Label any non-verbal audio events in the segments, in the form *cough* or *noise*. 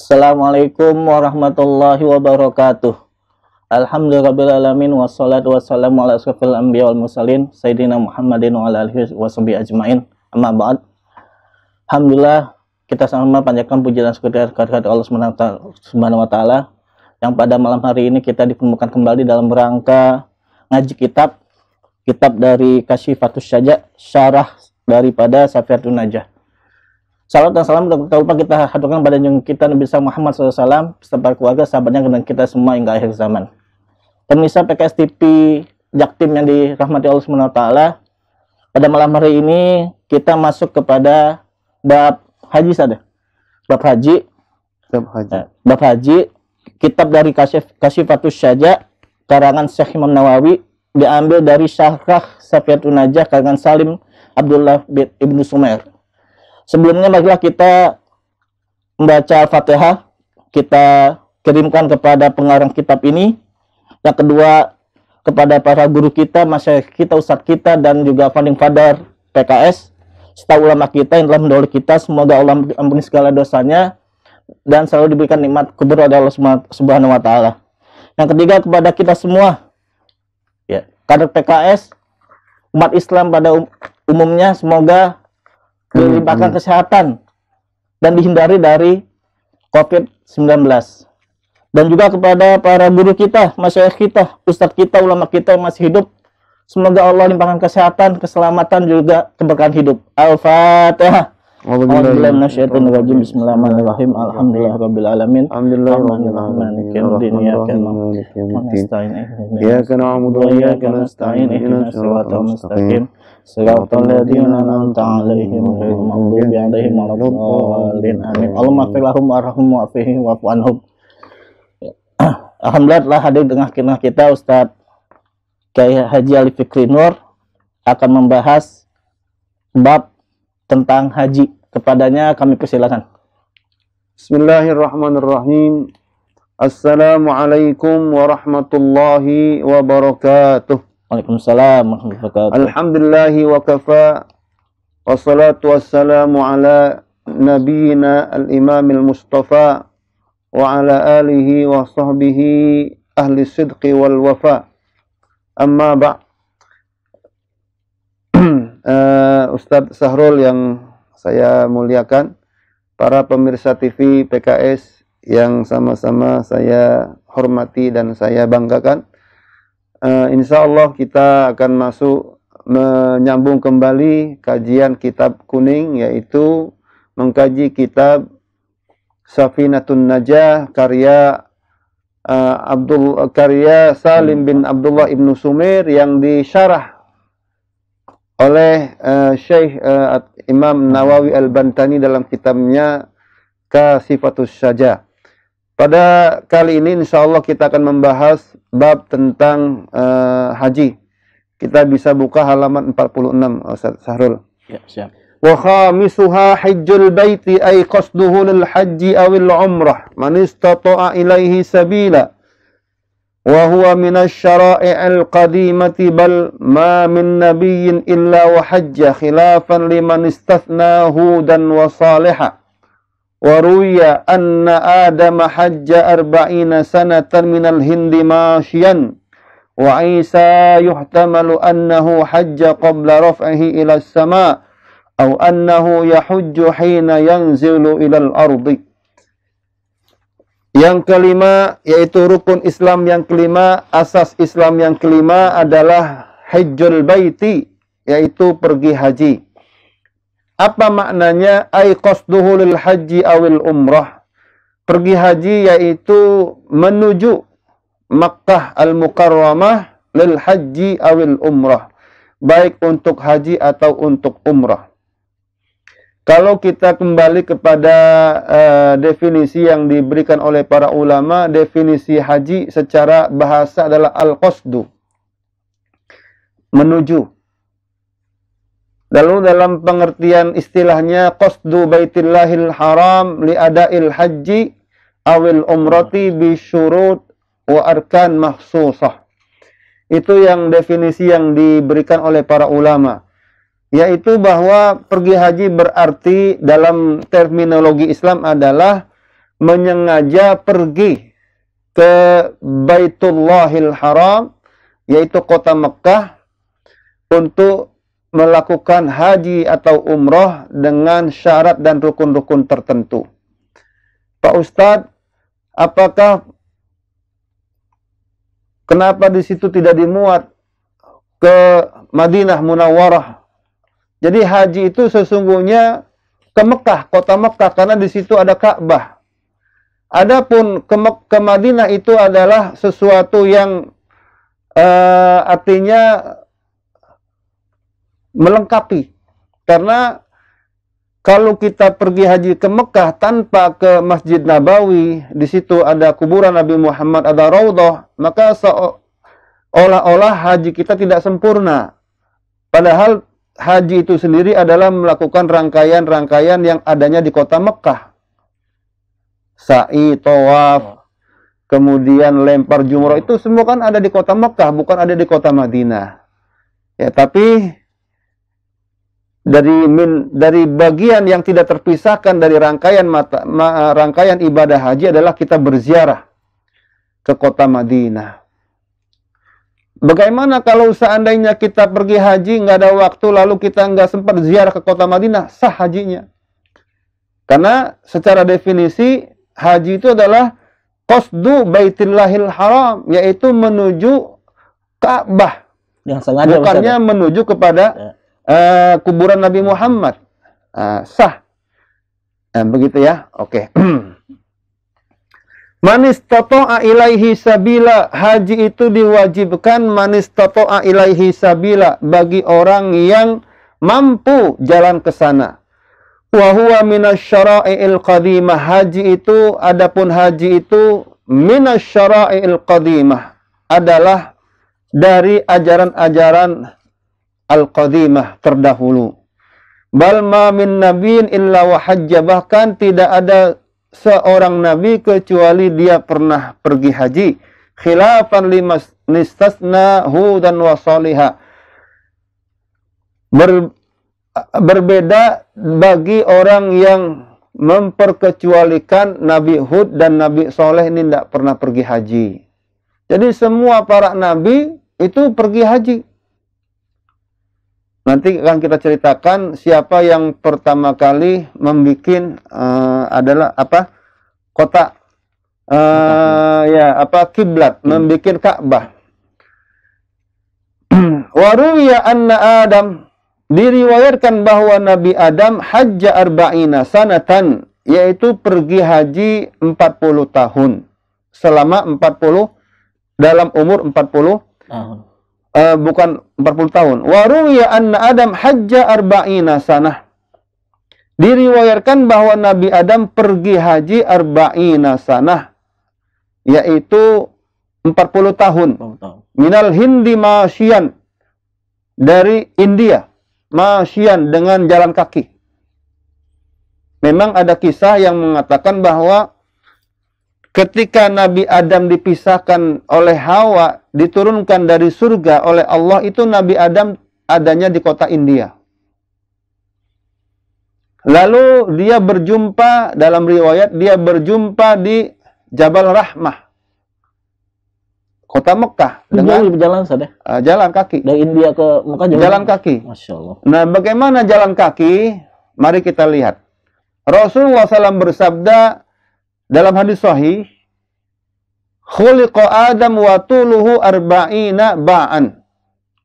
Assalamualaikum warahmatullahi wabarakatuh. alamin wassalatu wassalamu ala asrafil anbiya wal mursalin Sayyidina Muhammadin wa ala alihi wa ajma'in amma ba'd Alhamdulillah kita sama panjatkan puji dan syukur kehadirat Allah Subhanahu wa taala yang pada malam hari ini kita ditemukan kembali dalam rangka ngaji kitab kitab dari Kasyifatus syajak. syarah daripada Safiatun Najah Salam dan salam tak lupa kita haturkan pada yang kita Nabi Muhammad SAW serta keluarga sahabatnya dan kita semua hingga akhir zaman. Pemirsa PKS TV Jaktim yang dirahmati Allah SWT pada malam hari ini kita masuk kepada bab haji saja. Bab haji. Bab haji. Eh, bab haji. Kitab dari kasif kasifatus Syaja karangan Syekh Imam Nawawi diambil dari Syahrah Safiatun Najah karangan Salim Abdullah bin Ibnu Sumair Sebelumnya marilah kita membaca Al-Fatihah. Kita kirimkan kepada pengarang kitab ini. Yang kedua, kepada para guru kita, masyarakat kita, ustadz kita, dan juga founding father PKS, serta ulama kita yang telah mendahului kita. Semoga Allah mengampuni segala dosanya dan selalu diberikan nikmat kubur oleh Allah Subhanahu wa taala. Yang ketiga kepada kita semua ya, kader PKS, umat Islam pada um-, umumnya semoga hmm. kesehatan dan dihindari dari COVID-19 dan juga kepada para guru kita, masyarakat kita, ustadz kita, ulama kita yang masih hidup semoga Allah limpahkan kesehatan, keselamatan juga keberkahan hidup. Al-Fatihah. Bismillahirrahmanirrahim. Alhamdulillah. Alhamdulillah. Alhamdulillah telah hadir dengan tengah kita Ustadz Kiai Haji Ali Fikri Nur akan membahas bab tentang haji. Kepadanya kami persilakan. Bismillahirrahmanirrahim. Assalamualaikum warahmatullahi wabarakatuh. Waalaikumsalam warahmatullahi wabarakatuh. Alhamdulillah wa kafa wassalatu wassalamu ala nabiyina al al mustafa wa ala alihi wa sahbihi ahli sidqi wal wafa. Amma ba' uh, Ustaz Sahrul yang saya muliakan, para pemirsa TV PKS yang sama-sama saya hormati dan saya banggakan uh, eh, insya Allah kita akan masuk menyambung kembali kajian kitab kuning yaitu mengkaji kitab Safinatun Najah karya uh, Abdul karya Salim bin Abdullah ibnu Sumir yang disyarah oleh uh, Syekh uh, Imam Nawawi Al-Bantani dalam kitabnya Kasifatus Saja. Pada kali ini insya Allah kita akan membahas bab tentang uh, haji. Kita bisa buka halaman 46 Ustaz Sahrul. Ya, siap. Wa khamisuha hajjul baiti ay qasduhu lil haji awil umrah man istata'a ilaihi sabila wa huwa min asy-syara'i' al-qadimati bal ma min nabiyyin illa wa hajja khilafan liman istathnahu dan wa salihah وروي أن آدم حج أربعين سنة من الهند ماشيا وعيسى يحتمل أنه حج قبل رفعه إلى السماء أو أنه يحج حين ينزل إلى الأرض Yang kelima yaitu rukun Islam yang kelima, asas Islam yang kelima adalah Hajjul Baiti yaitu pergi haji. Apa maknanya ay qasduhu lil haji awil umrah? Pergi haji yaitu menuju Makkah al-Mukarramah lil haji awil umrah. Baik untuk haji atau untuk umrah. Kalau kita kembali kepada uh, definisi yang diberikan oleh para ulama, definisi haji secara bahasa adalah al-qasdu. Menuju Lalu dalam pengertian istilahnya qasdu baitillahil haram liadail haji awil umrati bi syurut wa arkan mahsusah. Itu yang definisi yang diberikan oleh para ulama. Yaitu bahwa pergi haji berarti dalam terminologi Islam adalah menyengaja pergi ke Baitullahil Haram yaitu kota Mekkah untuk melakukan haji atau umroh dengan syarat dan rukun-rukun tertentu. Pak Ustadz, apakah kenapa di situ tidak dimuat ke Madinah Munawarah? Jadi haji itu sesungguhnya ke Mekah, kota Mekah karena di situ ada Ka'bah. Adapun ke, Mek ke Madinah itu adalah sesuatu yang uh, artinya melengkapi karena kalau kita pergi haji ke Mekah tanpa ke Masjid Nabawi, di situ ada kuburan Nabi Muhammad, ada raudhah, maka seolah-olah haji kita tidak sempurna. Padahal haji itu sendiri adalah melakukan rangkaian-rangkaian yang adanya di kota Mekah. Sa'i, tawaf, oh. kemudian lempar jumroh itu semua kan ada di kota Mekah, bukan ada di kota Madinah. Ya, tapi dari min dari bagian yang tidak terpisahkan dari rangkaian mata, ma, rangkaian ibadah haji adalah kita berziarah ke kota Madinah. Bagaimana kalau seandainya kita pergi haji nggak ada waktu lalu kita nggak sempat ziarah ke kota Madinah sah hajinya? Karena secara definisi haji itu adalah kosdu baitillahil haram yaitu menuju Ka'bah. Yang sengaja bukannya maksudnya. menuju kepada ya Eh, kuburan Nabi Muhammad uh, sah uh, begitu ya oke okay. *clears throat* Manis tato'a ilaihi sabila haji itu diwajibkan manis tato'a ilaihi sabila bagi orang yang mampu jalan ke sana. Wa huwa minasyara'il qadimah haji itu adapun haji itu minasyara'il qadimah adalah dari ajaran-ajaran al-qadimah terdahulu. Bal ma min nabiin illa wahajja bahkan tidak ada seorang nabi kecuali dia pernah pergi haji khilafan limas nistasna hudan wa saliha. Ber, berbeda bagi orang yang memperkecualikan Nabi Hud dan Nabi Soleh ini tidak pernah pergi haji. Jadi semua para nabi itu pergi haji. Nanti akan kita ceritakan siapa yang pertama kali membuat uh, adalah apa kota uh, eh, ya apa kiblat hmm. membuat Ka'bah. *clears throat* Waruya anna Adam diriwayatkan bahwa Nabi Adam hajja arba'ina sanatan yaitu pergi haji 40 tahun selama 40 dalam umur 40 tahun uh, bukan 40 tahun. Waruya anna Adam hajja arba'ina sanah. Diriwayatkan bahwa Nabi Adam pergi haji arba'ina sanah yaitu 40 tahun. Minal Hindi masyian dari India masyian dengan jalan kaki. Memang ada kisah yang mengatakan bahwa ketika Nabi Adam dipisahkan oleh Hawa, diturunkan dari surga oleh Allah, itu Nabi Adam adanya di kota India. Lalu dia berjumpa dalam riwayat dia berjumpa di Jabal Rahmah. Kota Mekah dengan jalan, Uh, jalan kaki. Dari India ke Mekah jalan, jalan kaki. Masya Allah. Nah, bagaimana jalan kaki? Mari kita lihat. Rasulullah SAW bersabda, dalam hadis sahih, khuliqa Adam wa tuluhu arba'ina ba'an.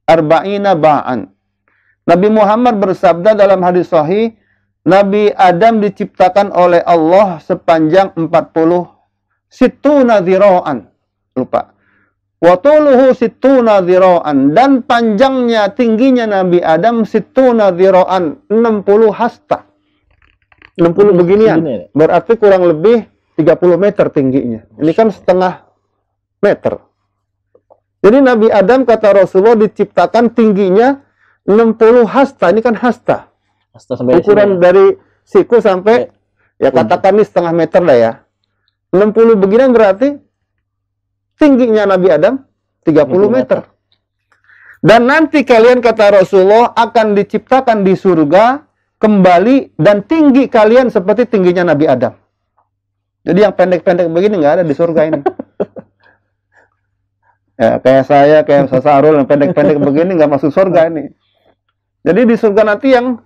Arba'ina ba'an. Nabi Muhammad bersabda dalam hadis sahih, Nabi Adam diciptakan oleh Allah sepanjang 40 situna dhira'an. Lupa. Wa tuluhu situna dhira'an. Dan panjangnya, tingginya Nabi Adam situna enam 60 hasta. 60 beginian. Berarti kurang lebih 30 meter tingginya. Ini kan setengah meter. Jadi Nabi Adam kata Rasulullah diciptakan tingginya 60 hasta. Ini kan hasta. hasta sampai Ukuran sini. dari siku sampai ya, ya katakan ini setengah meter lah ya. 60 begini berarti tingginya Nabi Adam 30 meter. Dan nanti kalian kata Rasulullah akan diciptakan di surga kembali dan tinggi kalian seperti tingginya Nabi Adam. Jadi yang pendek-pendek begini nggak ada di surga ini. *laughs* ya, kayak saya, kayak Ustaz Arul yang pendek-pendek begini nggak masuk surga ini. Jadi di surga nanti yang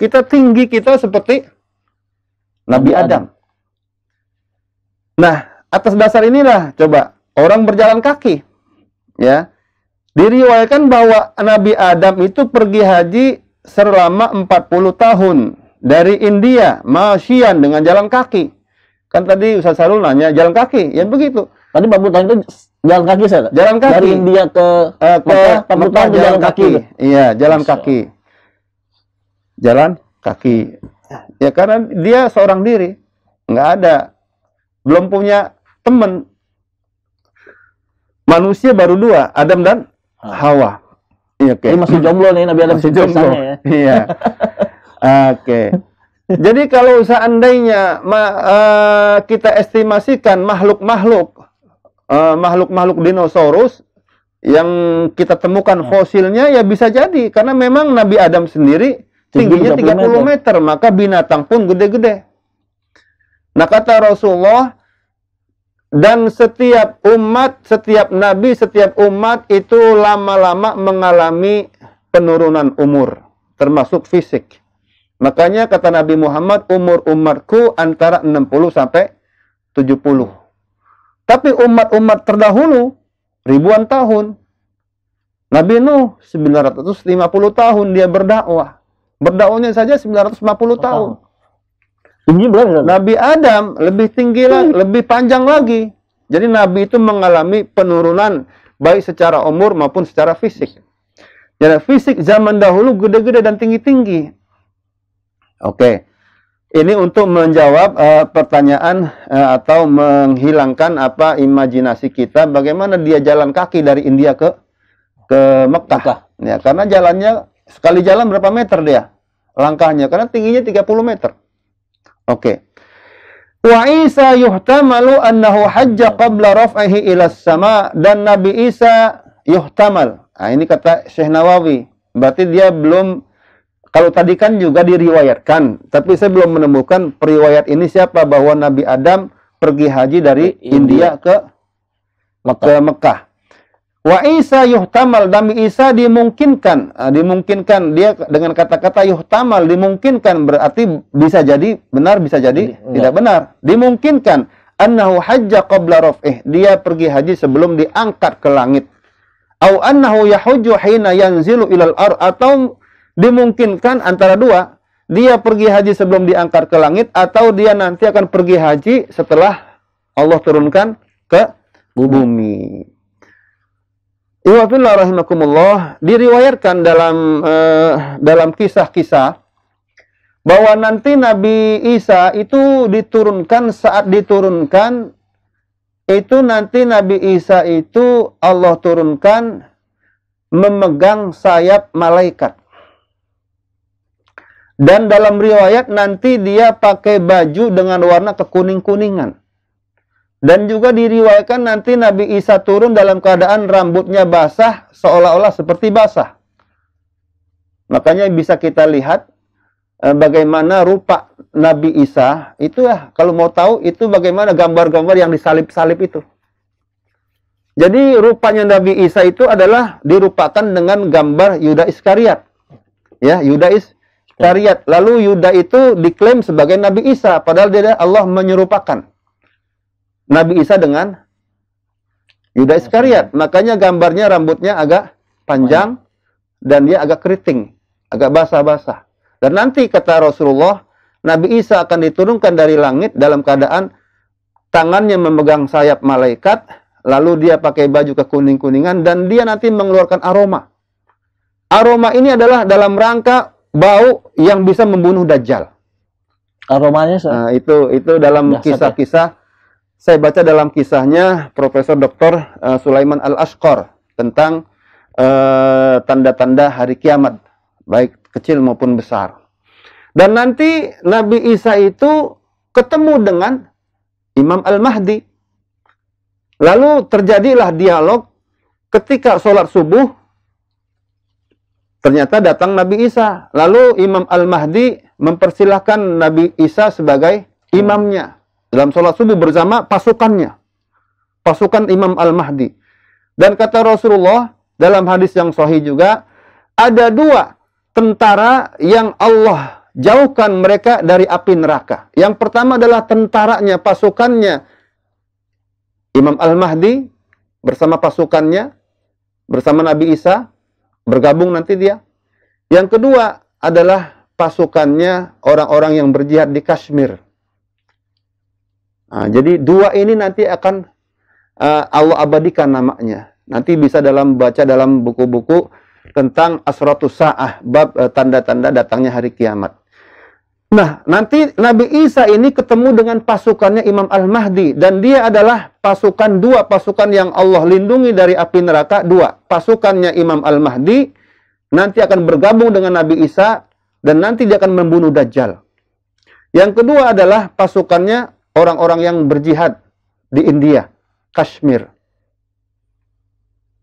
kita tinggi kita seperti Nabi Adam. Nah, atas dasar inilah coba orang berjalan kaki. Ya. Diriwayatkan bahwa Nabi Adam itu pergi haji selama 40 tahun dari India, masyian dengan jalan kaki. Kan tadi Ustaz Sarul nanya jalan kaki, ya begitu. Tadi Pak Butan itu jalan kaki saya. Jalan kaki. Dari India ke uh, ke Pak Butan jalan, jalan kaki. kaki. Iya, jalan Bisa. kaki. Jalan kaki. Ah. Ya karena dia seorang diri, nggak ada, belum punya teman. Manusia baru dua, Adam dan ah. Hawa. Iya, okay. Ini masih jomblo nih Nabi Adam masih jomblo. Ya. Iya. *laughs* Oke. Okay. *laughs* Jadi kalau seandainya ma, uh, kita estimasikan makhluk-makhluk uh, makhluk-makhluk dinosaurus yang kita temukan ya. fosilnya ya bisa jadi karena memang Nabi Adam sendiri tingginya 30 meter, meter maka binatang pun gede-gede. Nah kata Rasulullah dan setiap umat, setiap nabi, setiap umat itu lama-lama mengalami penurunan umur termasuk fisik. Makanya kata Nabi Muhammad, umur umatku antara 60 sampai 70. Tapi umat-umat terdahulu ribuan tahun. Nabi Nuh 950 tahun dia berdakwah. Berdakwahnya saja 950 oh, tahun. Tinggi belum? Nabi Adam lebih tinggi lagi, hmm. lebih panjang lagi. Jadi Nabi itu mengalami penurunan baik secara umur maupun secara fisik. Jadi fisik zaman dahulu gede-gede dan tinggi-tinggi. Oke. Okay. Ini untuk menjawab uh, pertanyaan uh, atau menghilangkan apa imajinasi kita bagaimana dia jalan kaki dari India ke ke Mekah. Mekah. Ya, karena jalannya sekali jalan berapa meter dia? Langkahnya karena tingginya 30 meter. Oke. Okay. Wa Isa yuhtamalu annahu hajja qabla raf'ihi ila sama dan Nabi Isa yuhtamal. Nah, ini kata Syekh Nawawi. Berarti dia belum kalau tadi kan juga diriwayatkan, tapi saya belum menemukan periwayat ini siapa bahwa Nabi Adam pergi haji dari India, India ke Mekah. ke Mekah. Wa Isa yuhtamal dami Isa dimungkinkan, ah, dimungkinkan dia dengan kata-kata yuhtamal dimungkinkan berarti bisa jadi benar bisa jadi Enggak. tidak benar. Dimungkinkan annahu hajja qabla raf'ih, dia pergi haji sebelum diangkat ke langit. Au annahu yahujju hina yanzilu ilal ar atau dimungkinkan antara dua, dia pergi haji sebelum diangkat ke langit atau dia nanti akan pergi haji setelah Allah turunkan ke bumi. Iwafillah rahimakumullah diriwayatkan dalam eh, dalam kisah-kisah bahwa nanti Nabi Isa itu diturunkan saat diturunkan itu nanti Nabi Isa itu Allah turunkan memegang sayap malaikat. Dan dalam riwayat nanti dia pakai baju dengan warna kekuning-kuningan. Dan juga diriwayatkan nanti Nabi Isa turun dalam keadaan rambutnya basah seolah-olah seperti basah. Makanya bisa kita lihat eh, bagaimana rupa Nabi Isa itu ya kalau mau tahu itu bagaimana gambar-gambar yang disalib-salib itu. Jadi rupanya Nabi Isa itu adalah dirupakan dengan gambar Yuda Iskariat. Ya, Yuda Iskariat syariat. Lalu Yuda itu diklaim sebagai Nabi Isa, padahal dia Allah menyerupakan Nabi Isa dengan Yuda Iskariot. Makanya gambarnya rambutnya agak panjang dan dia agak keriting, agak basah-basah. Dan nanti kata Rasulullah, Nabi Isa akan diturunkan dari langit dalam keadaan tangannya memegang sayap malaikat, lalu dia pakai baju kekuning-kuningan dan dia nanti mengeluarkan aroma. Aroma ini adalah dalam rangka bau yang bisa membunuh dajjal. Aromanya nah, itu itu dalam ya. kisah-kisah saya baca dalam kisahnya Profesor Dr. Eh, Sulaiman Al-Ashqar tentang eh, tanda-tanda uh, hari kiamat baik kecil maupun besar. Dan nanti Nabi Isa itu ketemu dengan Imam Al-Mahdi. Lalu terjadilah dialog ketika sholat subuh Ternyata datang Nabi Isa. Lalu Imam Al-Mahdi mempersilahkan Nabi Isa sebagai imamnya. Dalam sholat subuh bersama pasukannya. Pasukan Imam Al-Mahdi. Dan kata Rasulullah dalam hadis yang sahih juga, ada dua tentara yang Allah jauhkan mereka dari api neraka. Yang pertama adalah tentaranya, pasukannya. Imam Al-Mahdi bersama pasukannya, bersama Nabi Isa, bergabung nanti dia. Yang kedua adalah pasukannya orang-orang yang berjihad di Kashmir. Nah, jadi dua ini nanti akan uh, Allah abadikan namanya. Nanti bisa dalam baca dalam buku-buku tentang asratus saah bab eh, tanda-tanda uh, datangnya hari kiamat. Nah, nanti Nabi Isa ini ketemu dengan pasukannya Imam Al-Mahdi. Dan dia adalah pasukan dua, pasukan yang Allah lindungi dari api neraka dua. Pasukannya Imam Al-Mahdi nanti akan bergabung dengan Nabi Isa dan nanti dia akan membunuh Dajjal. Yang kedua adalah pasukannya orang-orang yang berjihad di India, Kashmir.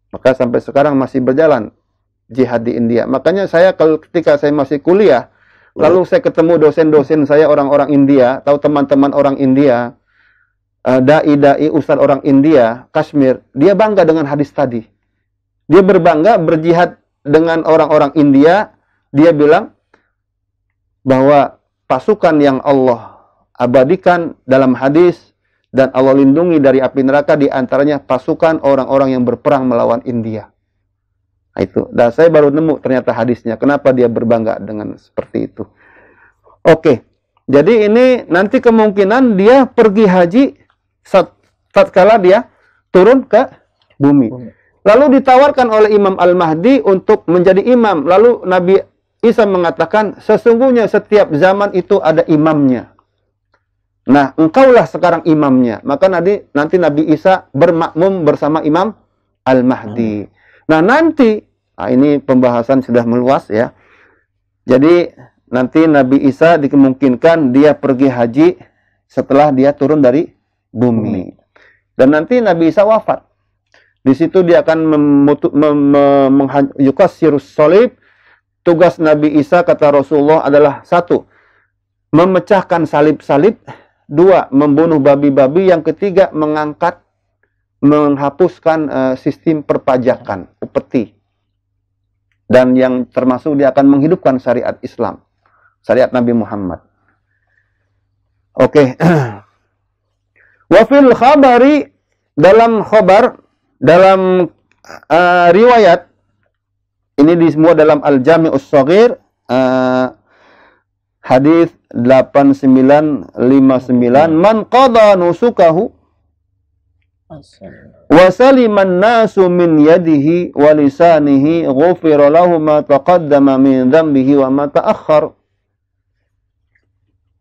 Maka sampai sekarang masih berjalan jihad di India. Makanya saya ketika saya masih kuliah, Lalu saya ketemu dosen-dosen saya orang-orang India, tahu teman-teman orang India, eh, dai-dai ustadz orang India, Kashmir, dia bangga dengan hadis tadi. Dia berbangga berjihad dengan orang-orang India, dia bilang bahwa pasukan yang Allah abadikan dalam hadis dan Allah lindungi dari api neraka diantaranya pasukan orang-orang yang berperang melawan India. Nah, itu. Dan nah, saya baru nemu ternyata hadisnya. Kenapa dia berbangga dengan seperti itu? Oke. Jadi ini nanti kemungkinan dia pergi haji saat tatkala dia turun ke bumi. Lalu ditawarkan oleh Imam Al-Mahdi untuk menjadi imam. Lalu Nabi Isa mengatakan, sesungguhnya setiap zaman itu ada imamnya. Nah, engkaulah sekarang imamnya. Maka nanti, nanti Nabi Isa bermakmum bersama Imam Al-Mahdi. Nah, nanti Nah, ini pembahasan sudah meluas ya. Jadi nanti Nabi Isa dikemungkinkan dia pergi haji setelah dia turun dari bumi. Dan nanti Nabi Isa wafat. Di situ dia akan memutu, sirus solib. Tugas Nabi Isa kata Rasulullah adalah satu, memecahkan salib-salib. Dua, membunuh babi-babi. Yang ketiga, mengangkat, menghapuskan uh, sistem perpajakan, upeti dan yang termasuk dia akan menghidupkan syariat Islam, syariat Nabi Muhammad. Oke. *clears throat* Wafil khabari dalam khobar dalam uh, riwayat ini di semua dalam Al Jami'us sogir uh, eh, hadis 8959 man qada nusukahu Wasaliman nasu min yadihi wa lisanihi ghufira lahu ma taqaddama min dhanbihi wa ma ta'akhkhar.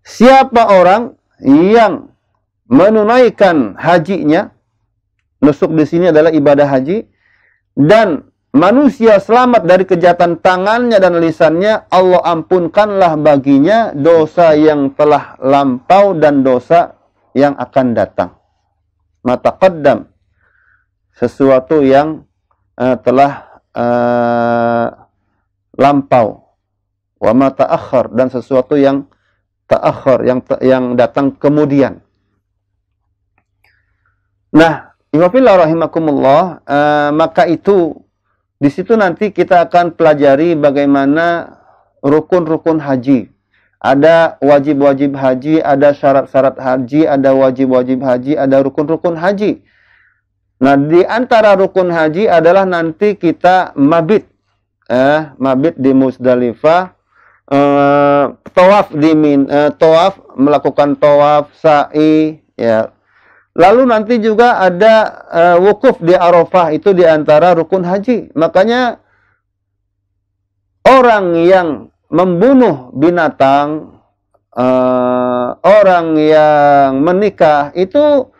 Siapa orang yang menunaikan hajinya nusuk di sini adalah ibadah haji dan manusia selamat dari kejahatan tangannya dan lisannya Allah ampunkanlah baginya dosa yang telah lampau dan dosa yang akan datang mataqaddam sesuatu yang uh, telah uh, lampau wa mataakhir dan sesuatu yang taakhir yang yang datang kemudian nah Ibnullah rahimakumullah uh, maka itu di situ nanti kita akan pelajari bagaimana rukun-rukun haji ada wajib-wajib haji, ada syarat-syarat haji, ada wajib-wajib haji, ada rukun-rukun haji. Nah, di antara rukun haji adalah nanti kita mabit. Eh, mabit di Musdalifah, eh, tawaf di min, eh, tawaf melakukan tawaf, sa'i, ya. Lalu nanti juga ada eh, wukuf di Arafah itu di antara rukun haji. Makanya orang yang membunuh binatang uh, orang yang menikah itu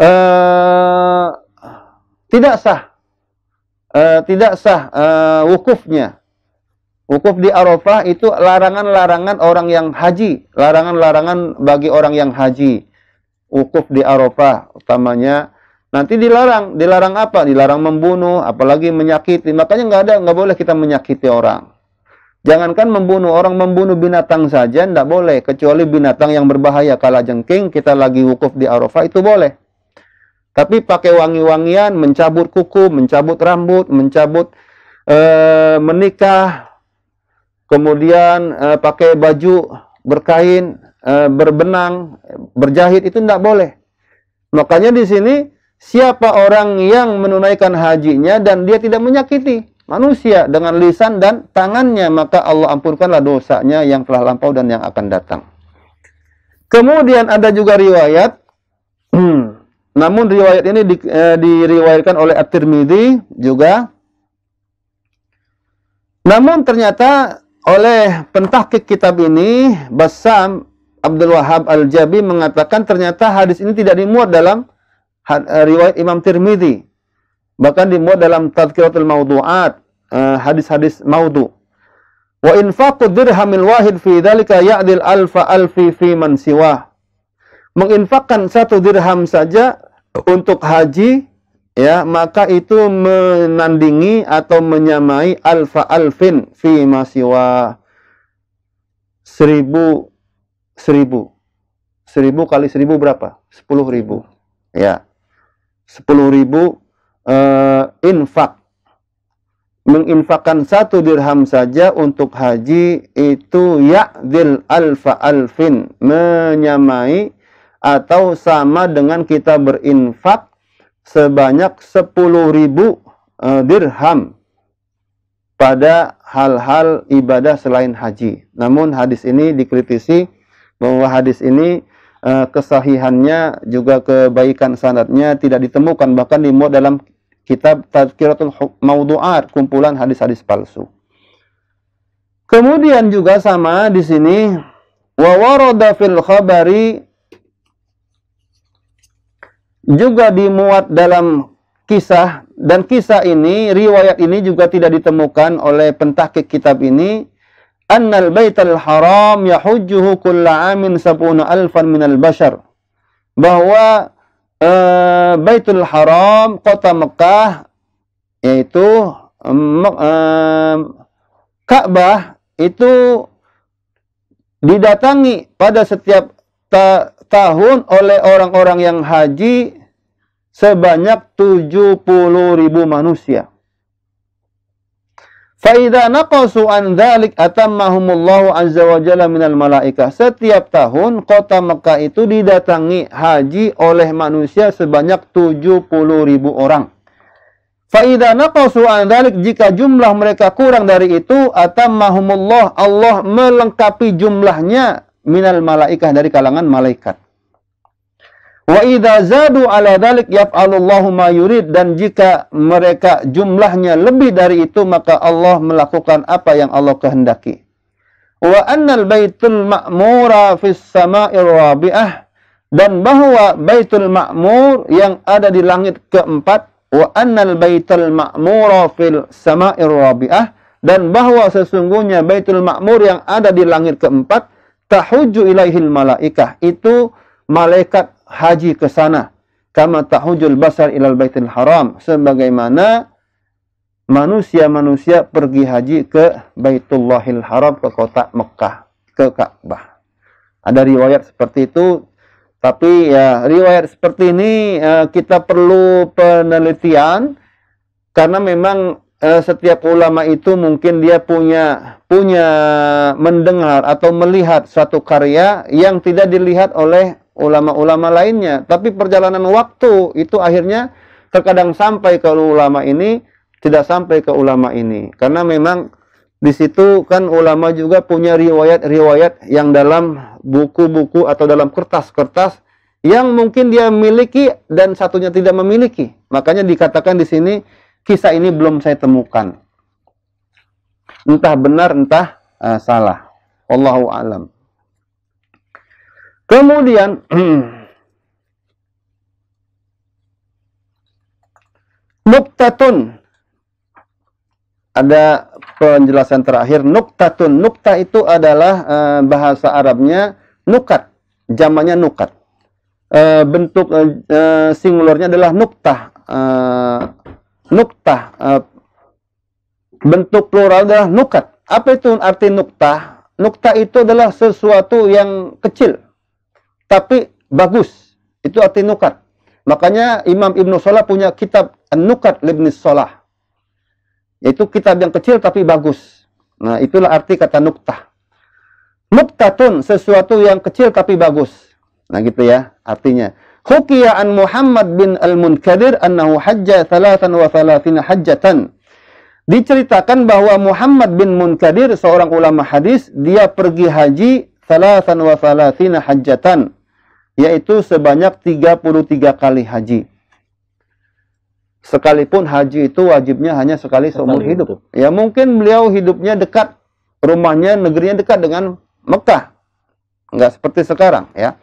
uh, tidak sah uh, tidak sah uh, wukufnya wukuf di Arafah itu larangan-larangan orang yang haji larangan-larangan bagi orang yang haji wukuf di Arafah utamanya nanti dilarang dilarang apa dilarang membunuh apalagi menyakiti makanya nggak ada nggak boleh kita menyakiti orang Jangankan membunuh orang, membunuh binatang saja tidak boleh. Kecuali binatang yang berbahaya. Kalau jengking, kita lagi wukuf di Arafah, itu boleh. Tapi pakai wangi-wangian, mencabut kuku, mencabut rambut, mencabut eh, menikah, kemudian eh, pakai baju berkain, eh, berbenang, berjahit, itu tidak boleh. Makanya di sini, siapa orang yang menunaikan hajinya dan dia tidak menyakiti, manusia dengan lisan dan tangannya maka Allah ampunkanlah dosanya yang telah lampau dan yang akan datang. Kemudian ada juga riwayat *clears throat* namun riwayat ini di, eh, diriwayatkan oleh At-Tirmidzi juga namun ternyata oleh pentahkik kitab ini Basam Abdul Wahab Al-Jabi mengatakan ternyata hadis ini tidak dimuat dalam eh, riwayat Imam Tirmidzi bahkan dimuat dalam tadkiratul mawdu'at eh, hadis-hadis maudu wa infaqu dirhamil wahid fi dzalika ya'dil alfa alfi fi man siwah menginfakkan satu dirham saja untuk haji ya maka itu menandingi atau menyamai alfa alfin fi ma siwah seribu seribu seribu kali seribu berapa sepuluh ribu ya sepuluh ribu uh, infak menginfakkan satu dirham saja untuk haji itu ya'dil alfa alfin menyamai atau sama dengan kita berinfak sebanyak sepuluh ribu eh, dirham pada hal-hal ibadah selain haji. Namun hadis ini dikritisi bahwa hadis ini eh, kesahihannya juga kebaikan sanatnya tidak ditemukan bahkan dimuat dalam kitab tazkiratul Maudu'at, kumpulan hadis-hadis palsu. Kemudian juga sama di sini wa warada fil khabari juga dimuat dalam kisah dan kisah ini riwayat ini juga tidak ditemukan oleh pentahkik kitab ini annal baital haram yahujjuhu kulla amin sab'una alfan minal bashar bahwa Eh, Baitul Haram, kota Mekah, yaitu Ka'bah itu didatangi pada setiap ta tahun oleh orang-orang yang haji sebanyak 70 ribu manusia. Fa'idha naqasu an dhalik atammahumullahu azza wa jalla minal malaika. Setiap tahun kota Mekah itu didatangi haji oleh manusia sebanyak tujuh puluh ribu orang. Fa'idha naqasu an jika jumlah mereka kurang dari itu atammahumullah Allah melengkapi jumlahnya minal malaikah dari kalangan malaikat. Wa idza zadu ala dzalik yaf'alullahu ma yurid dan jika mereka jumlahnya lebih dari itu maka Allah melakukan apa yang Allah kehendaki. Wa annal baitul ma'mura fis sama'ir rabi'ah dan bahwa baitul ma'mur yang ada di langit keempat wa annal baitul ma'mura fil sama'ir rabi'ah dan bahwa sesungguhnya baitul ma'mur yang ada di langit keempat tahuju ilaihil malaikah itu malaikat haji ke sana kama tahujul basar ilal baitil haram sebagaimana manusia-manusia pergi haji ke Baitullahil Haram ke kota Mekah ke Ka'bah. Ada riwayat seperti itu tapi ya riwayat seperti ini ya, kita perlu penelitian karena memang ya, setiap ulama itu mungkin dia punya punya mendengar atau melihat suatu karya yang tidak dilihat oleh ulama-ulama lainnya. Tapi perjalanan waktu itu akhirnya terkadang sampai ke ulama ini, tidak sampai ke ulama ini. Karena memang di situ kan ulama juga punya riwayat-riwayat yang dalam buku-buku atau dalam kertas-kertas yang mungkin dia miliki dan satunya tidak memiliki. Makanya dikatakan di sini kisah ini belum saya temukan. Entah benar, entah uh, salah. Allahu alam. Kemudian *clears throat* nuktatun ada penjelasan terakhir nuktatun nukta itu adalah e, bahasa Arabnya nukat jamannya nukat e, bentuk e, singularnya adalah nukta nuktah bentuk plural adalah nukat apa itu arti nukta nukta itu adalah sesuatu yang kecil tapi bagus. Itu arti nukat. Makanya Imam Ibnu Salah punya kitab nukat Ibn Salah. Itu kitab yang kecil tapi bagus. Nah, itulah arti kata nukta. Nuktatun, sesuatu yang kecil tapi bagus. Nah, gitu ya artinya. Hukiya an Muhammad bin Al-Munkadir annahu hajja thalatan wa thalathina hajjatan. Diceritakan bahwa Muhammad bin Munkadir, seorang ulama hadis, dia pergi haji thalatan wa thalathina hajjatan yaitu sebanyak 33 kali haji. Sekalipun haji itu wajibnya hanya sekali seumur hidup. hidup. Ya mungkin beliau hidupnya dekat rumahnya negerinya dekat dengan Mekah. Enggak seperti sekarang ya.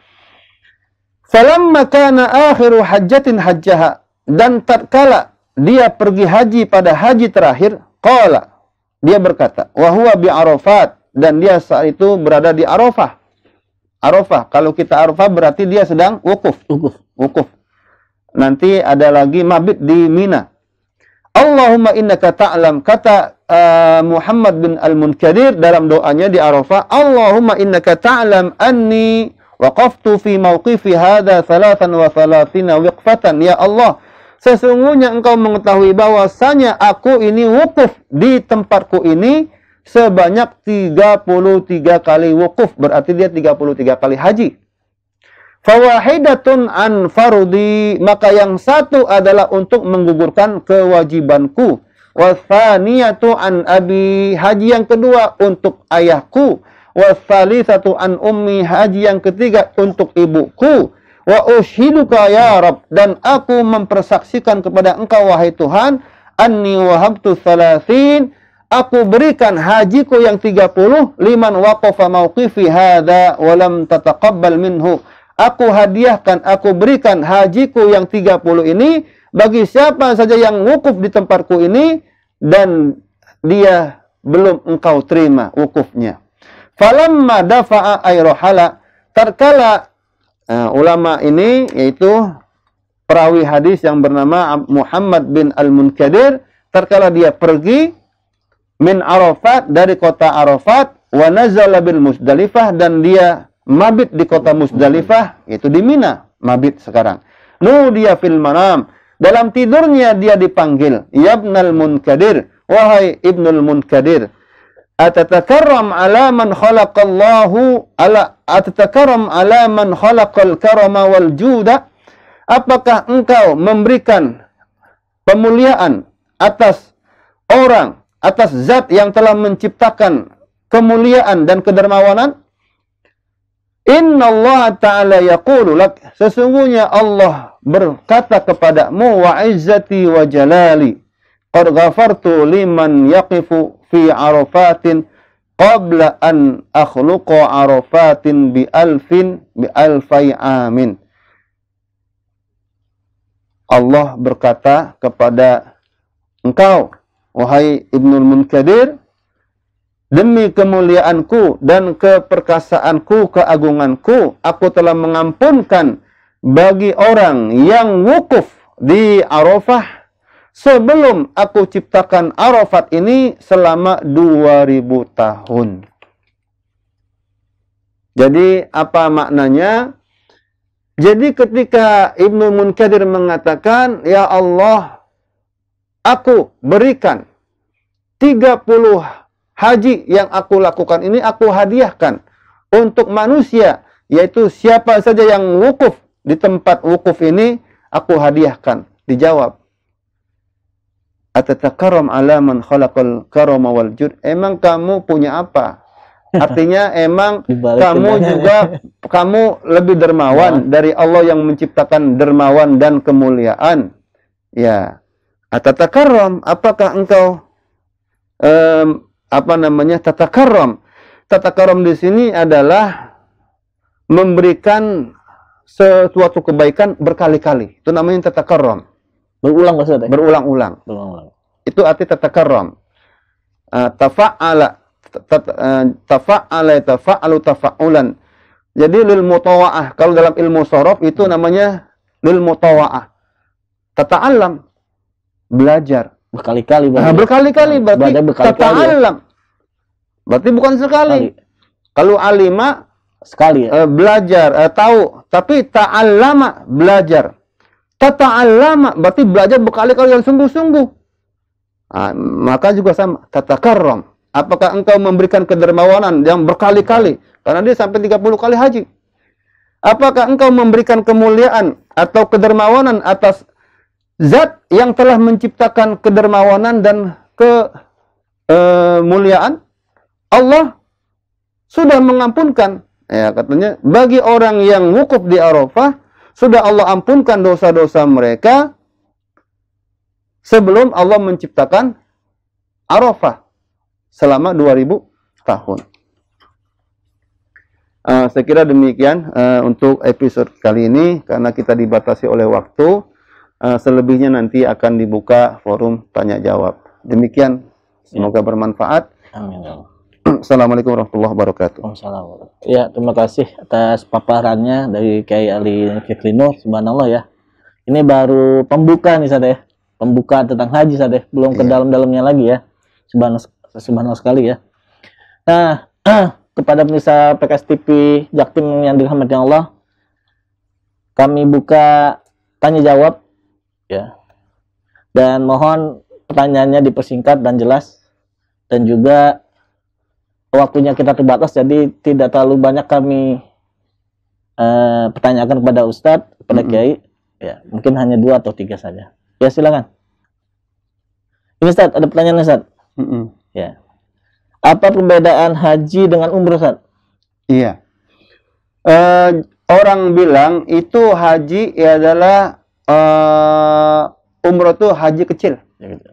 Falamma kana akhiru hajatin hajjaha dan tatkala dia pergi haji pada haji terakhir qala dia berkata wa huwa bi Arafat dan dia saat itu berada di Arafah Arafah. Kalau kita Arafah berarti dia sedang wukuf. Wukuf. Wukuf. Nanti ada lagi mabit di Mina. Allahumma innaka ta'lam kata uh, Muhammad bin Al-Munkadir dalam doanya di Arafah, Allahumma innaka ta'lam anni waqaftu fi mawqifi hadha thalathan wa thalathina wiqfatan. Ya Allah, sesungguhnya engkau mengetahui bahwasanya aku ini wukuf di tempatku ini sebanyak 33 kali wukuf. Berarti dia 33 kali haji. Fawahidatun an farudi. Maka yang satu adalah untuk menggugurkan kewajibanku. Wasaniyatu an abi. Haji yang kedua untuk ayahku. satu an ummi. Haji yang ketiga untuk ibuku wa ushiduka ya Rab dan aku mempersaksikan kepada engkau wahai Tuhan anni wahabtu salasin aku berikan hajiku yang 30 liman waqafa mauqifi hadza wa lam tataqabbal minhu. Aku hadiahkan, aku berikan hajiku yang 30 ini bagi siapa saja yang wukuf di tempatku ini dan dia belum engkau terima wukufnya. Falamma dafa'a airohala terkala uh, eh, ulama ini yaitu perawi hadis yang bernama Muhammad bin Al-Munkadir terkala dia pergi min Arafat dari kota Arafat wa nazala bil Musdalifah dan dia mabit di kota Musdalifah itu di Mina mabit sekarang dia fil manam dalam tidurnya dia dipanggil yabnal munkadir wahai ibnul munkadir atatakarram ala man khalaqallahu ala atatakarram ala man khalaqal karama wal juda apakah engkau memberikan pemuliaan atas orang atas zat yang telah menciptakan kemuliaan dan kedermawanan? Inna Allah Ta'ala yaqulu lak. Sesungguhnya Allah berkata kepadamu wa izzati wa jalali. Qad ghafartu liman yaqifu fi arafatin qabla an akhluqa arafatin bi alfin bi alfai amin. Allah berkata kepada engkau wahai Ibnul Munkadir, demi kemuliaanku dan keperkasaanku, keagunganku, aku telah mengampunkan bagi orang yang wukuf di Arafah sebelum aku ciptakan Arafat ini selama 2000 tahun. Jadi apa maknanya? Jadi ketika Ibnu Munkadir mengatakan, "Ya Allah, aku berikan 30 haji yang aku lakukan ini aku hadiahkan untuk manusia yaitu siapa saja yang wukuf di tempat wukuf ini aku hadiahkan dijawab atatakarram ala man khalaqal karama wal jud emang kamu punya apa *laughs* artinya emang kamu juga *laughs* kamu lebih dermawan ya. dari Allah yang menciptakan dermawan dan kemuliaan ya Atatakarram, apakah engkau um, apa namanya tatakarram? Tatakarram di sini adalah memberikan sesuatu kebaikan berkali-kali. Itu namanya tatakarram. Berulang maksudnya? Berulang-ulang. Berulang-ulang. Itu arti tatakarram. Uh, eh, tafa'ala eh, tafa'ala tafa'alu tafa'ulan. Jadi lil mutawa'ah. Kalau dalam ilmu sorof itu namanya lil mutawa'ah. Tata'alam belajar berkali-kali nah, berkali-kali berarti berkali kata ya. alam berarti bukan sekali kalau alima sekali ya? eh, belajar eh, tahu tapi ta'allama belajar tata alama berarti belajar berkali-kali yang sungguh-sungguh nah, maka juga sama tata karom apakah engkau memberikan kedermawanan yang berkali-kali karena dia sampai 30 kali haji apakah engkau memberikan kemuliaan atau kedermawanan atas zat yang telah menciptakan kedermawanan dan kemuliaan Allah sudah mengampunkan ya katanya bagi orang yang wukuf di Arafah sudah Allah ampunkan dosa-dosa mereka sebelum Allah menciptakan Arafah selama 2000 tahun. Uh, saya kira demikian uh, untuk episode kali ini karena kita dibatasi oleh waktu. Eh, selebihnya nanti akan dibuka forum tanya jawab. Demikian, ya. semoga bermanfaat. Amin. Ya *clears throat* Assalamualaikum warahmatullahi wabarakatuh. Waalaikumsalam. Ya, terima kasih atas paparannya dari Kiai Ali Nur. Subhanallah ya. Ini baru pembuka nih Sadeh. Ya. Pembuka tentang haji Sadeh. Belum ke iya. dalam-dalamnya lagi ya. Subhanallah, subhanallah sekali ya. Nah, *clears throat* kepada pemirsa PKS TV Jaktim yang dirahmati Allah, kami buka tanya jawab ya. Dan mohon pertanyaannya dipersingkat dan jelas dan juga waktunya kita terbatas jadi tidak terlalu banyak kami uh, pertanyakan kepada Ustadz kepada mm -hmm. Kiai ya mungkin hanya dua atau tiga saja ya silakan ini Ustadz ada pertanyaan Ustadz mm -hmm. ya apa perbedaan haji dengan umroh Ustadz iya uh, orang bilang itu haji adalah uh, umroh tuh haji kecil. Ya, gitu.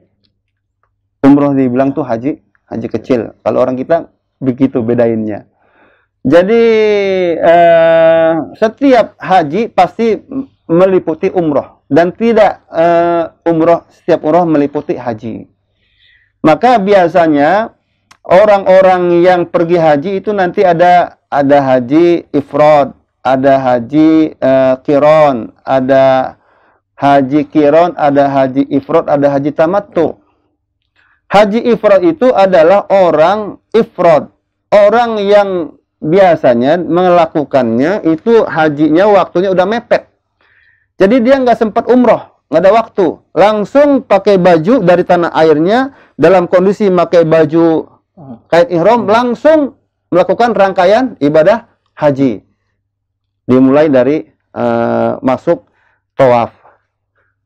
Umroh dibilang tuh haji haji kecil. Kalau orang kita begitu bedainnya. Jadi uh, setiap haji pasti meliputi umroh dan tidak uh, umroh setiap umroh meliputi haji. Maka biasanya orang-orang yang pergi haji itu nanti ada ada haji ifrod, ada haji uh, kiron, ada haji kiron, ada haji ifrod, ada haji tamattu. Haji ifrod itu adalah orang ifrod. Orang yang biasanya melakukannya itu hajinya waktunya udah mepet. Jadi dia nggak sempat umroh, nggak ada waktu. Langsung pakai baju dari tanah airnya dalam kondisi pakai baju kain ihram langsung melakukan rangkaian ibadah haji. Dimulai dari uh, masuk tawaf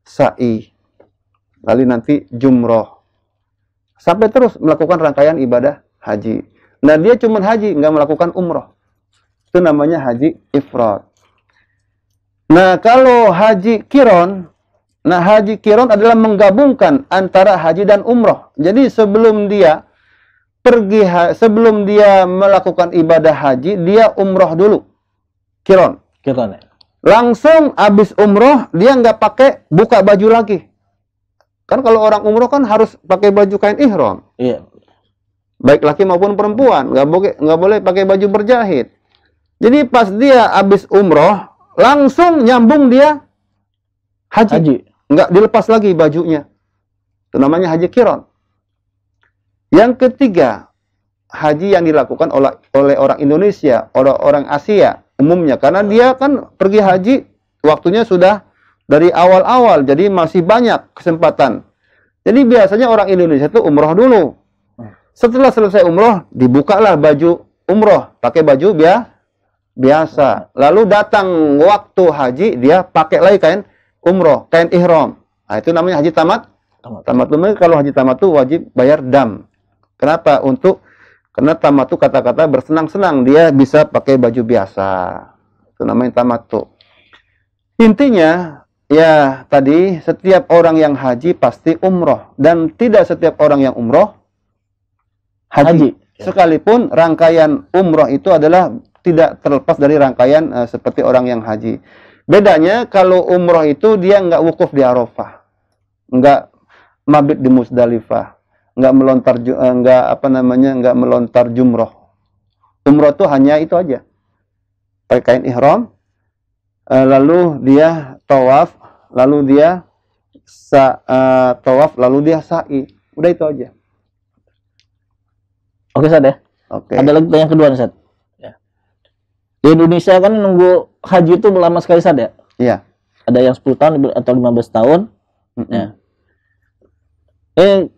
sa'i, lalu nanti jumroh. Sampai terus melakukan rangkaian ibadah haji. Nah dia cuma haji, nggak melakukan umroh. Itu namanya haji ifrat. Nah kalau haji kiron, nah haji kiron adalah menggabungkan antara haji dan umroh. Jadi sebelum dia pergi, sebelum dia melakukan ibadah haji, dia umroh dulu. Kiron. Kiron ya? langsung habis umroh dia nggak pakai buka baju lagi. Kan kalau orang umroh kan harus pakai baju kain ihram. Iya. Baik laki maupun perempuan nggak boleh nggak boleh pakai baju berjahit. Jadi pas dia habis umroh langsung nyambung dia haji. haji. Nggak dilepas lagi bajunya. Itu namanya haji kiron. Yang ketiga, haji yang dilakukan oleh, oleh orang Indonesia, oleh orang Asia, umumnya karena dia kan pergi haji waktunya sudah dari awal-awal jadi masih banyak kesempatan. Jadi biasanya orang Indonesia itu umroh dulu. Setelah selesai umroh dibukalah baju umroh pakai baju biasa biasa. Lalu datang waktu haji, dia pakai lagi kain umroh, kain ihram. Nah, itu namanya haji tamat. Tamat, tamat Kalau haji tamat itu wajib bayar dam. Kenapa? Untuk karena tamatu kata-kata bersenang-senang, dia bisa pakai baju biasa. Itu namanya tamatu. Intinya, ya tadi setiap orang yang haji pasti umroh. Dan tidak setiap orang yang umroh haji. haji. Ya. Sekalipun rangkaian umroh itu adalah tidak terlepas dari rangkaian uh, seperti orang yang haji. Bedanya kalau umroh itu dia nggak wukuf di Arafah. Nggak mabit di Musdalifah nggak melontar eh, nggak apa namanya nggak melontar jumroh umroh tuh hanya itu aja pakai kain ihram eh, lalu dia tawaf lalu dia sa, uh, tawaf lalu dia sa'i udah itu aja oke sad ya oke ada lagi yang kedua nih sad ya. di Indonesia kan nunggu haji itu lama sekali sad ya iya ada yang 10 tahun atau 15 tahun mm -hmm. ya. Eh,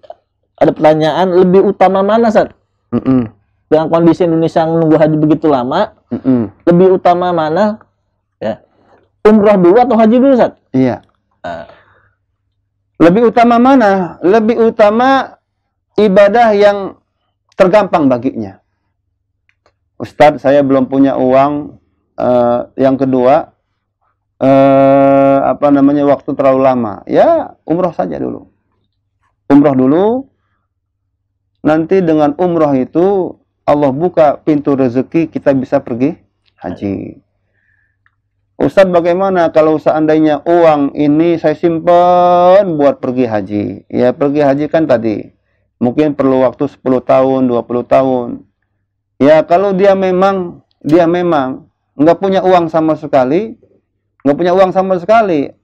ada pertanyaan lebih utama mana saat mm -mm. dengan kondisi Indonesia yang nunggu haji begitu lama mm -mm. lebih utama mana ya umroh dulu atau haji dulu saat iya uh. lebih utama mana lebih utama ibadah yang tergampang baginya Ustadz saya belum punya uang uh, yang kedua uh, apa namanya waktu terlalu lama ya umroh saja dulu umroh dulu nanti dengan umroh itu Allah buka pintu rezeki kita bisa pergi haji. Ustadz bagaimana kalau seandainya uang ini saya simpan buat pergi haji? Ya pergi haji kan tadi. Mungkin perlu waktu 10 tahun, 20 tahun. Ya kalau dia memang, dia memang nggak punya uang sama sekali, nggak punya uang sama sekali,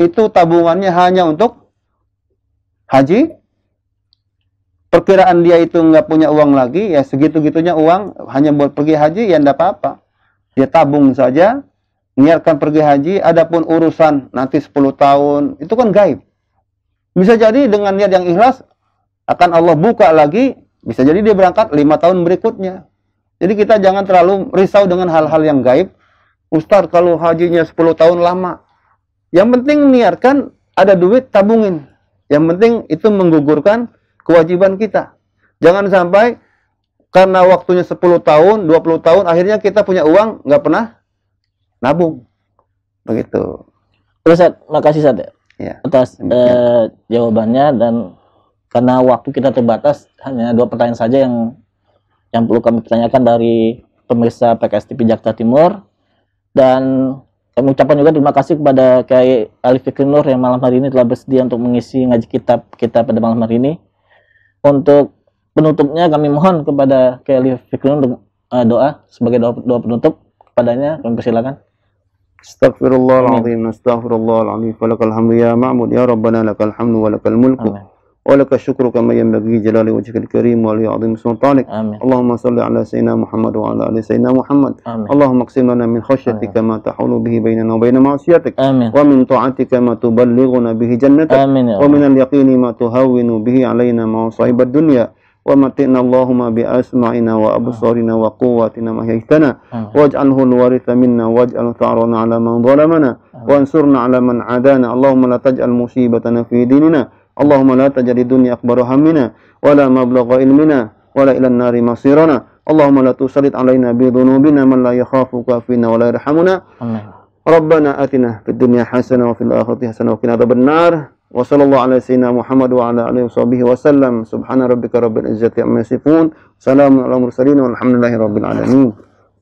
itu tabungannya hanya untuk haji, perkiraan dia itu nggak punya uang lagi, ya segitu-gitunya uang hanya buat pergi haji, ya enggak apa-apa. dia tabung saja, niatkan pergi haji, adapun urusan nanti 10 tahun, itu kan gaib. Bisa jadi dengan niat yang ikhlas, akan Allah buka lagi, bisa jadi dia berangkat lima tahun berikutnya. Jadi kita jangan terlalu risau dengan hal-hal yang gaib. Ustaz kalau hajinya 10 tahun lama. Yang penting niatkan ada duit tabungin. Yang penting itu menggugurkan kewajiban kita. Jangan sampai karena waktunya 10 tahun, 20 tahun, akhirnya kita punya uang nggak pernah nabung. Begitu. Ustaz, makasih Ustaz ya, iya, atas eh, jawabannya dan karena waktu kita terbatas hanya dua pertanyaan saja yang yang perlu kami pertanyakan dari pemirsa PKS TV Jakarta Timur dan kami ucapkan juga terima kasih kepada Kiai Alif Fikri Nur yang malam hari ini telah bersedia untuk mengisi ngaji kitab kita pada malam hari ini untuk penutupnya kami mohon kepada Kelly Fikrun untuk uh, doa sebagai doa, doa penutup kepadanya kami persilakan. Astaghfirullahaladzim, astaghfirullahaladzim, falakal hamdu ya ma'mud ya rabbana lakal hamdu wa mulku. Amin. ولك الشكر كما ينبغي جلال وجهك الكريم ولعظيم سلطانك آمين. اللهم صل على سيدنا محمد وعلى ال سيدنا محمد آمين. اللهم اقسم لنا من خشيتك ما تحول به بيننا وبين معصيتك آمين. ومن طاعتك ما تبلغنا به جنتك آمين. ومن اليقين ما تهون به علينا مصائب الدنيا ومتئنا اللهم بأسمعنا وأبصارنا وقواتنا ما هيتنا واجعله الوارث منا واجعل ثأرنا على من ظلمنا وانصرنا على من عادانا اللهم لا تجعل مصيبتنا في ديننا Allahumma la dunya akbaru hammina wa la mablagha ilmina wa la ilan nari masirana. Allahumma la tusallit alaina bi dhunubina man la yakhafuka fina wa la yarhamuna. Rabbana atina fid dunya hasanah wa fil akhirati hasanah wa qina adhaban nar. Wa sallallahu alaihi sayyidina Muhammad wa ala alihi washabihi wa sallam. Subhana rabbika rabbil izzati amma yasifun. Salamun alal mursalin walhamdulillahi rabbil alamin.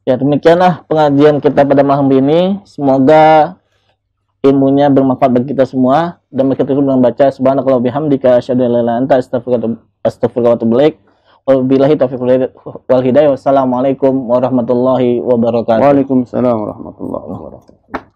Ya demikianlah pengajian kita pada malam ini. Semoga ilmunya bermanfaat bagi kita semua dan mereka terus membaca subhanakallah kalau asyhadu an la ilaha anta astaghfiruka wa atubu wabillahi taufiq wal hidayah wassalamualaikum warahmatullahi wabarakatuh waalaikumsalam warahmatullahi wabarakatuh